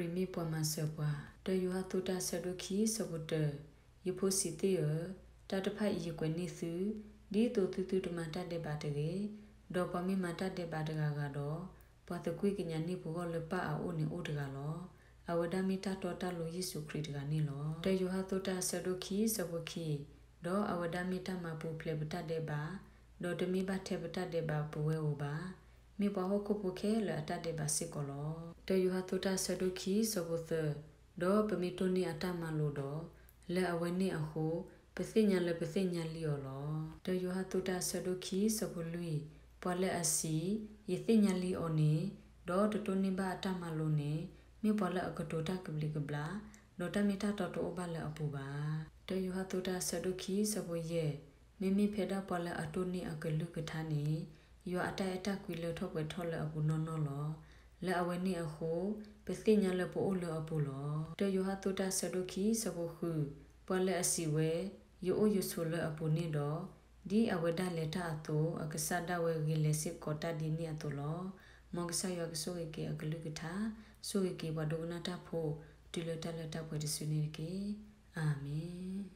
ခရီမီပွမ်မဆပွားတယွာတူတာဆဒုခီဆဘုတယဖိုစီတီယတတဖိုက်ယကွနိစုဒီတူတူတူတမတတ်တဲ့ပါတကေဒေါ်ပမီမတတ်တဲ့ပါတကကတော့ဘာတကွိကညာနိဘောလပအုန်နိဥဒကလောအဝဒမီတာတော်တလူယေရှုခရစ်ကနေလောတေယိုဟာတောတာဆဒုခီဆဘခီဒေါ်အဝဒမီတာမပူဖလေပတတဲ့ပါဒေါ်တမီဘတ်ထေပတတဲ့ပါပဝဲဝပါမေဘဟခုပိုခဲလတတေဘစိကောလောတေယဟာတုတဆဒုခီစဘုသဒောပမီတိုနီအတမလိုဒောလေအဝနေအဟုပစိညာလေပစိညာလီယောလောတေယဟာတုတဆဒုခီစဘုလူပလေအစီယသိညာလီအိုနီဒောတတိုနီဘာအတမလိုနေမေဘလအကတိုတာကပလီကဘလာဒေါ်တမီတာတော်တိုဘလအပူပါတေယဟာတုတဆဒုခီစဘုယေမိမိဖေဒပလအတိုနီအကလူကထာနီယောအတဲတက်ကွေလထောကွေထောလအဘူးနော်နော်လောလဲအဝဲနေအခုပသိညာလပိုအိုလအဘူးလောတယောဟာတုတဆဒုခိစဘခုပလဲအစီဝဲယောအိုယဆုလအဘူးနေတော့ဒီအဝဒလက်တာသူအက္ကစဒဝဲဂီလက်စစ်ကောတာဒီနီအတူလောမောက္ကဆယောကဆိုကေအကလုကထာဆိုကေဘဒုနာတာဖိုဒီလတလက်တာပွဲဒစနေကေအာမင်